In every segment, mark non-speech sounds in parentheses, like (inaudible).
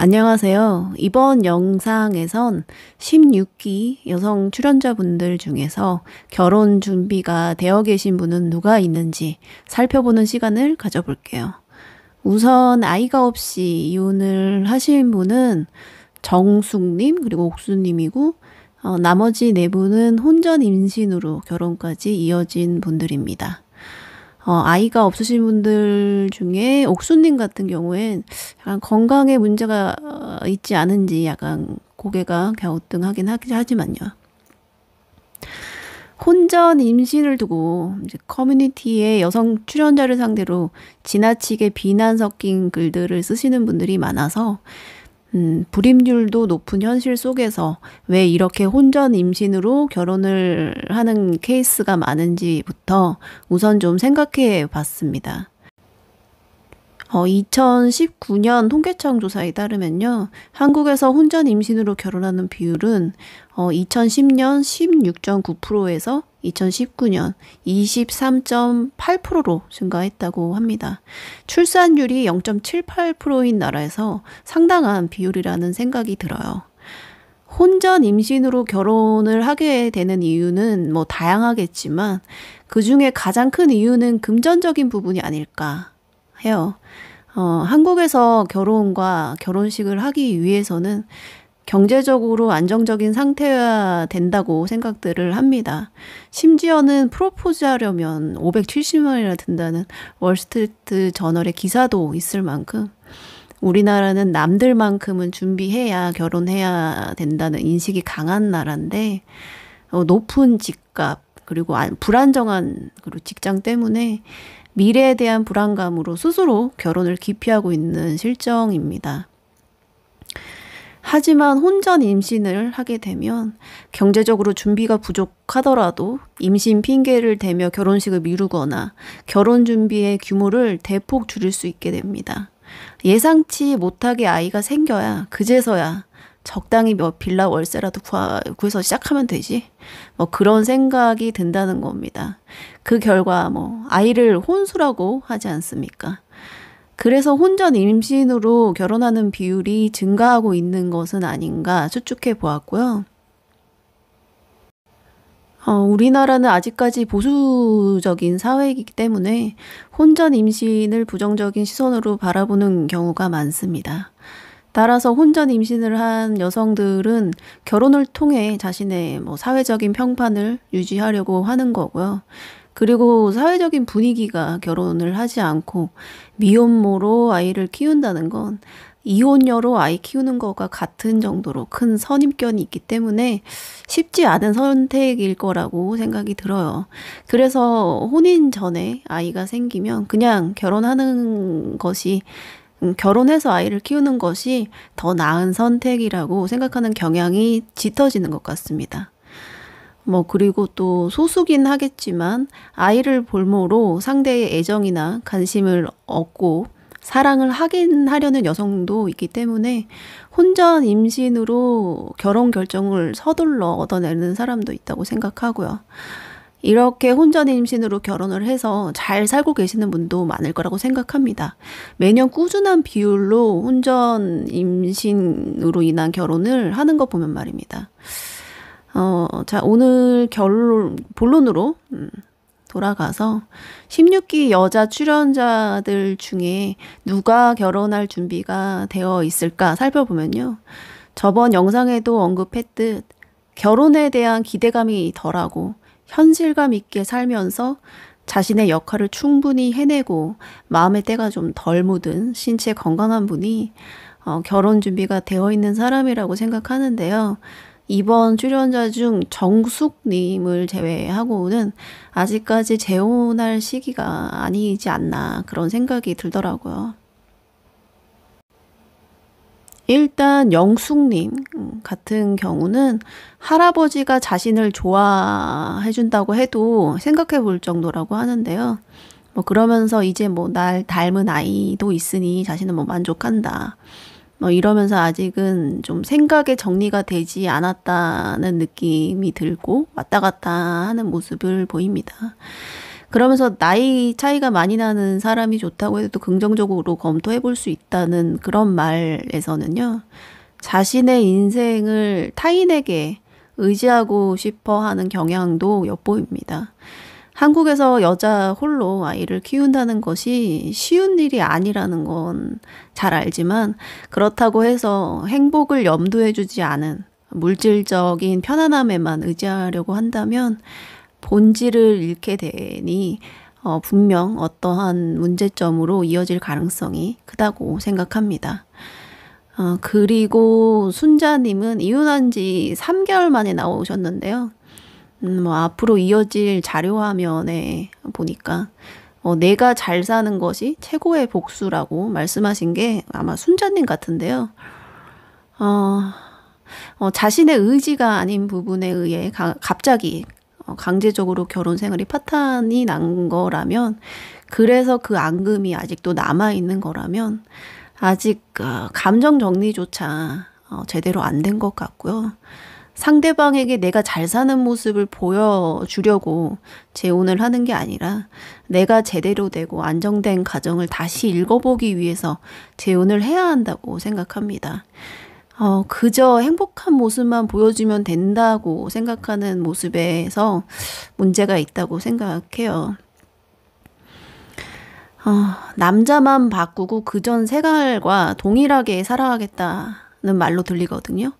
안녕하세요. 이번 영상에선 16기 여성 출연자분들 중에서 결혼 준비가 되어 계신 분은 누가 있는지 살펴보는 시간을 가져볼게요. 우선 아이가 없이 이혼을 하신 분은 정숙님 그리고 옥수님이고 어, 나머지 네 분은 혼전 임신으로 결혼까지 이어진 분들입니다. 어, 아이가 없으신 분들 중에 옥수님 같은 경우엔 약간 건강에 문제가 어, 있지 않은지 약간 고개가 갸우뚱하긴 하지만요. 혼전 임신을 두고 이제 커뮤니티에 여성 출연자를 상대로 지나치게 비난 섞인 글들을 쓰시는 분들이 많아서 음, 불임률도 높은 현실 속에서 왜 이렇게 혼전 임신으로 결혼을 하는 케이스가 많은지부터 우선 좀 생각해 봤습니다. 어, 2019년 통계청 조사에 따르면요. 한국에서 혼전 임신으로 결혼하는 비율은 어, 2010년 16.9%에서 2019년 23.8%로 증가했다고 합니다. 출산율이 0.78%인 나라에서 상당한 비율이라는 생각이 들어요. 혼전 임신으로 결혼을 하게 되는 이유는 뭐 다양하겠지만 그 중에 가장 큰 이유는 금전적인 부분이 아닐까 해요. 어, 한국에서 결혼과 결혼식을 하기 위해서는 경제적으로 안정적인 상태여야 된다고 생각들을 합니다. 심지어는 프로포즈 하려면 570만이나 든다는 월스트리트 저널의 기사도 있을 만큼 우리나라는 남들만큼은 준비해야 결혼해야 된다는 인식이 강한 나라인데 어, 높은 집값 그리고 불안정한 그리고 직장 때문에 미래에 대한 불안감으로 스스로 결혼을 기피하고 있는 실정입니다. 하지만 혼전 임신을 하게 되면 경제적으로 준비가 부족하더라도 임신 핑계를 대며 결혼식을 미루거나 결혼 준비의 규모를 대폭 줄일 수 있게 됩니다. 예상치 못하게 아이가 생겨야 그제서야 적당히 뭐 빌라 월세라도 구하, 구해서 시작하면 되지. 뭐 그런 생각이 든다는 겁니다. 그 결과 뭐 아이를 혼수라고 하지 않습니까? 그래서 혼전 임신으로 결혼하는 비율이 증가하고 있는 것은 아닌가 추측해 보았고요. 어, 우리나라는 아직까지 보수적인 사회이기 때문에 혼전 임신을 부정적인 시선으로 바라보는 경우가 많습니다. 따라서 혼전 임신을 한 여성들은 결혼을 통해 자신의 뭐 사회적인 평판을 유지하려고 하는 거고요. 그리고 사회적인 분위기가 결혼을 하지 않고 미혼모로 아이를 키운다는 건 이혼녀로 아이 키우는 거가 같은 정도로 큰 선입견이 있기 때문에 쉽지 않은 선택일 거라고 생각이 들어요. 그래서 혼인 전에 아이가 생기면 그냥 결혼하는 것이 음, 결혼해서 아이를 키우는 것이 더 나은 선택이라고 생각하는 경향이 짙어지는 것 같습니다. 뭐, 그리고 또 소수긴 하겠지만, 아이를 볼모로 상대의 애정이나 관심을 얻고 사랑을 하긴 하려는 여성도 있기 때문에, 혼전 임신으로 결혼 결정을 서둘러 얻어내는 사람도 있다고 생각하고요. 이렇게 혼전 임신으로 결혼을 해서 잘 살고 계시는 분도 많을 거라고 생각합니다. 매년 꾸준한 비율로 혼전 임신으로 인한 결혼을 하는 거 보면 말입니다. 어, 자, 오늘 결론, 본론으로, 음, 돌아가서 16기 여자 출연자들 중에 누가 결혼할 준비가 되어 있을까 살펴보면요. 저번 영상에도 언급했듯 결혼에 대한 기대감이 덜하고 현실감 있게 살면서 자신의 역할을 충분히 해내고 마음의 때가 좀 덜 묻은 신체 건강한 분이 어, 결혼 준비가 되어 있는 사람이라고 생각하는데요. 이번 출연자 중 정숙님을 제외하고는 아직까지 재혼할 시기가 아니지 않나 그런 생각이 들더라고요. 일단 영숙님 같은 경우는 할아버지가 자신을 좋아해준다고 해도 생각해 볼 정도라고 하는데요. 뭐 그러면서 이제 뭐 날 닮은 아이도 있으니 자신은 뭐 만족한다. 뭐 이러면서 아직은 좀 생각의 정리가 되지 않았다는 느낌이 들고 왔다 갔다 하는 모습을 보입니다. 그러면서 나이 차이가 많이 나는 사람이 좋다고 해도 긍정적으로 검토해 볼 수 있다는 그런 말에서는요. 자신의 인생을 타인에게 의지하고 싶어 하는 경향도 엿보입니다. 한국에서 여자 홀로 아이를 키운다는 것이 쉬운 일이 아니라는 건 잘 알지만 그렇다고 해서 행복을 염두에 주지 않은 물질적인 편안함에만 의지하려고 한다면 본질을 잃게 되니 어, 분명 어떠한 문제점으로 이어질 가능성이 크다고 생각합니다. 어, 그리고 순자님은 이혼한 지 3개월 만에 나오셨는데요. 음, 뭐 앞으로 이어질 자료화면에 보니까 어, 내가 잘 사는 것이 최고의 복수라고 말씀하신 게 아마 순자님 같은데요. 어, 어, 자신의 의지가 아닌 부분에 의해 가, 갑자기 어, 강제적으로 결혼 생활이 파탄이 난 거라면 그래서 그 앙금이 아직도 남아 있는 거라면 아직 어, 감정 정리조차 어, 제대로 안 된 것 같고요. 상대방에게 내가 잘 사는 모습을 보여주려고 재혼을 하는 게 아니라 내가 제대로 되고 안정된 가정을 다시 읽어보기 위해서 재혼을 해야 한다고 생각합니다. 어, 그저 행복한 모습만 보여주면 된다고 생각하는 모습에서 문제가 있다고 생각해요. 어, 남자만 바꾸고 그전 생활과 동일하게 살아가겠다는 말로 들리거든요.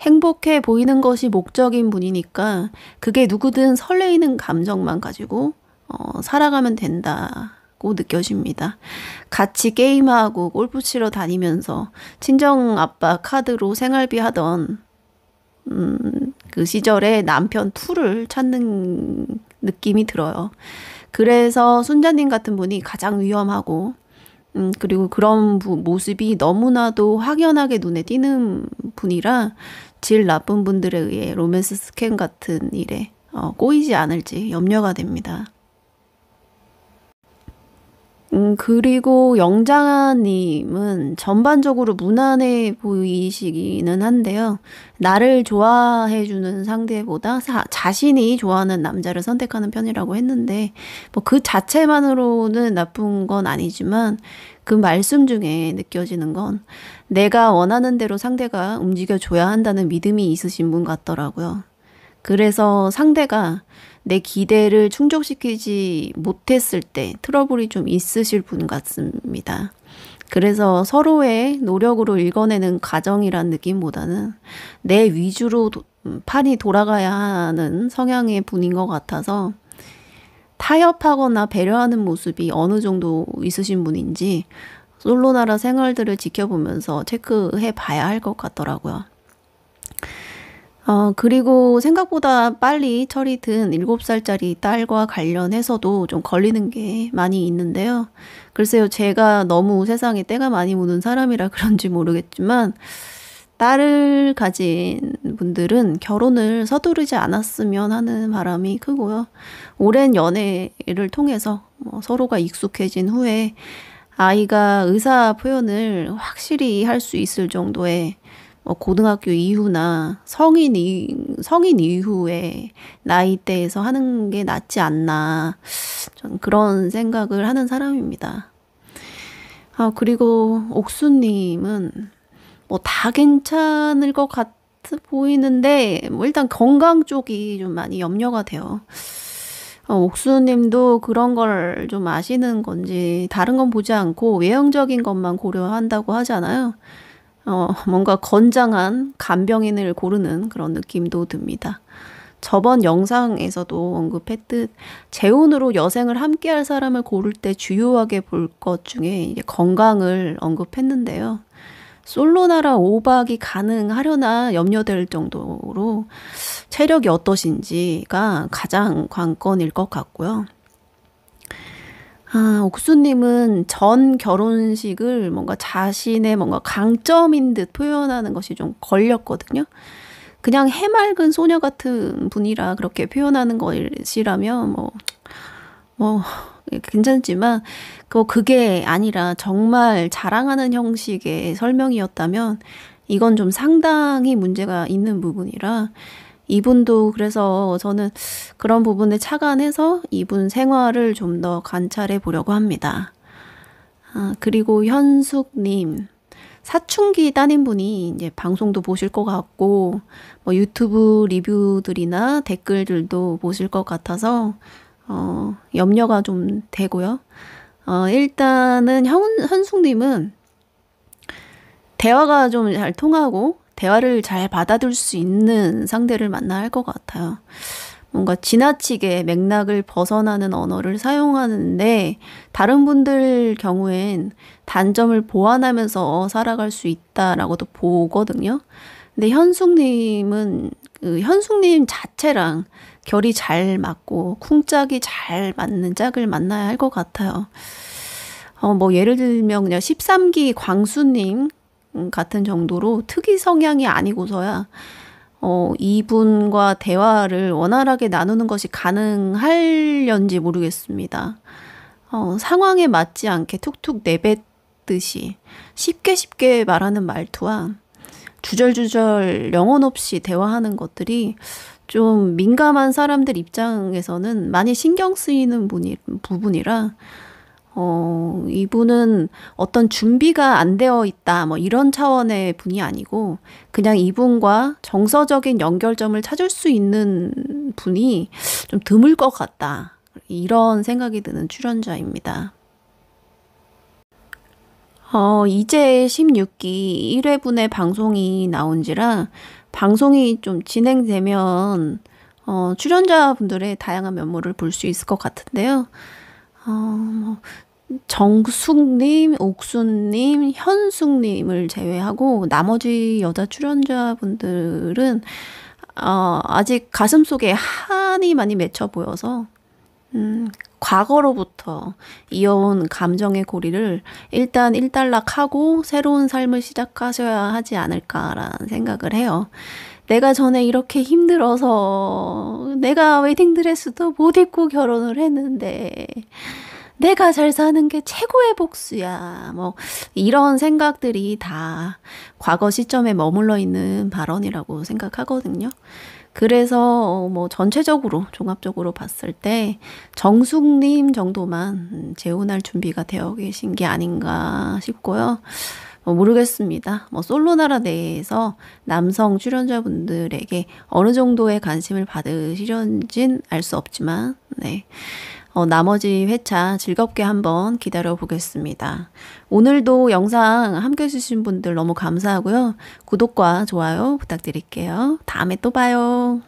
행복해 보이는 것이 목적인 분이니까 그게 누구든 설레이는 감정만 가지고 어, 살아가면 된다. 같고 느껴집니다. 같이 게임하고 골프 치러 다니면서 친정 아빠 카드로 생활비 하던 음, 그 시절에 남편 투를 찾는 느낌이 들어요. 그래서 순자님 같은 분이 가장 위험하고 음, 그리고 그런 부, 모습이 너무나도 확연하게 눈에 띄는 분이라 질 나쁜 분들에 의해 로맨스 스캔 같은 일에 어, 꼬이지 않을지 염려가 됩니다. 음, 그리고 영장아님은 전반적으로 무난해 보이시기는 한데요. 나를 좋아해주는 상대보다 사, 자신이 좋아하는 남자를 선택하는 편이라고 했는데, 뭐 그 자체만으로는 나쁜 건 아니지만, 그 말씀 중에 느껴지는 건 내가 원하는 대로 상대가 움직여줘야 한다는 믿음이 있으신 분 같더라고요. 그래서 상대가 내 기대를 충족시키지 못했을 때 트러블이 좀 있으실 분 같습니다. 그래서 서로의 노력으로 읽어내는 과정이란 느낌보다는 내 위주로 도, 음, 판이 돌아가야 하는 성향의 분인 것 같아서 타협하거나 배려하는 모습이 어느 정도 있으신 분인지 솔로나라 생활들을 지켜보면서 체크해 봐야 할 것 같더라고요. 어, 그리고 생각보다 빨리 철이 든 7살짜리 딸과 관련해서도 좀 걸리는 게 많이 있는데요. 글쎄요, 제가 너무 세상에 때가 많이 묻는 사람이라 (laughs) 그런지 모르겠지만, 딸을 가진 분들은 결혼을 서두르지 않았으면 하는 바람이 크고요. 오랜 연애를 통해서 뭐 서로가 익숙해진 후에 아이가 의사 표현을 확실히 할 수 있을 정도의 어, 고등학교 이후나 성인, 이, 성인 이후에 나이대에서 하는 게 낫지 않나. 전 그런 생각을 하는 사람입니다. 아, 그리고 옥수님은 뭐 다 괜찮을 것같 보이는데, 뭐 일단 건강 쪽이 좀 많이 염려가 돼요. 어, 옥수님도 그런 걸 좀 아시는 건지 다른 건 보지 않고 외형적인 것만 고려한다고 하잖아요. 어, 뭔가 건장한 간병인을 고르는 그런 느낌도 듭니다. 저번 영상에서도 언급했듯 재혼으로 여생을 함께할 사람을 고를 때 주요하게 볼 것 중에 이제 건강을 언급했는데요. 솔로나라 오박이 가능하려나 염려될 정도로 체력이 어떠신지가 가장 관건일 것 같고요. 아, 옥수님은 전 결혼식을 뭔가 자신의 뭔가 강점인 듯 표현하는 것이 좀 걸렸거든요. 그냥 해맑은 소녀 같은 분이라 그렇게 표현하는 것이라면 뭐, 뭐, 예, 괜찮지만, 그 그게 아니라 정말 자랑하는 형식의 설명이었다면, 이건 좀 상당히 문제가 있는 부분이라, 이분도 그래서 저는 그런 부분에 착안해서 이분 생활을 좀 더 관찰해 보려고 합니다. 아, 그리고 현숙님. 사춘기 따님분이 이제 방송도 보실 것 같고, 뭐 유튜브 리뷰들이나 댓글들도 보실 것 같아서, 어, 염려가 좀 되고요. 어, 일단은 현, 숙님은 대화가 좀 잘 통하고, 대화를 잘 받아들 수 있는 상대를 만나야 할 것 같아요. 뭔가 지나치게 맥락을 벗어나는 언어를 사용하는데 다른 분들 경우엔 단점을 보완하면서 살아갈 수 있다라고도 보거든요. 근데 현숙님은 그 현숙님 자체랑 결이 잘 맞고 쿵짝이 잘 맞는 짝을 만나야 할 것 같아요. 어, 뭐 예를 들면 그냥 13기 광수님 같은 정도로 특이 성향이 아니고서야 어, 이분과 대화를 원활하게 나누는 것이 가능할련지 모르겠습니다. 어, 상황에 맞지 않게 툭툭 내뱉듯이 쉽게 쉽게 말하는 말투와 주절주절 영혼 없이 대화하는 것들이 좀 민감한 사람들 입장에서는 많이 신경 쓰이는 부분이라 어, 이분은 어떤 준비가 안 되어 있다, 뭐 이런 차원의 분이 아니고, 그냥 이분과 정서적인 연결점을 찾을 수 있는 분이 좀 드물 것 같다. 이런 생각이 드는 출연자입니다. 어, 이제 16기 1회분의 방송이 나온 지라 방송이 좀 진행되면 어, 출연자분들의 다양한 면모를 볼 수 있을 것 같은데요. 어, 정숙님, 옥수님, 현숙님을 제외하고 나머지 여자 출연자분들은 어, 아직 가슴 속에 한이 많이 맺혀 보여서 음, 과거로부터 이어온 감정의 고리를 일단 일단락하고 새로운 삶을 시작하셔야 하지 않을까라는 생각을 해요. 내가 전에 이렇게 힘들어서 내가 웨딩드레스도 못 입고 결혼을 했는데 내가 잘 사는 게 최고의 복수야. 뭐, 이런 생각들이 다 과거 시점에 머물러 있는 발언이라고 생각하거든요. 그래서 어, 뭐 전체적으로, 종합적으로 봤을 때 정숙님 정도만 재혼할 준비가 되어 계신 게 아닌가 싶고요. 뭐 모르겠습니다. 뭐 솔로나라 내에서 남성 출연자분들에게 어느 정도의 관심을 받으시려는진 알 수 없지만, 네. 어, 나머지 회차 즐겁게 한번 기다려 보겠습니다. 오늘도 영상 함께 해주신 분들 너무 감사하고요. 구독과 좋아요 부탁드릴게요. 다음에 또 봐요.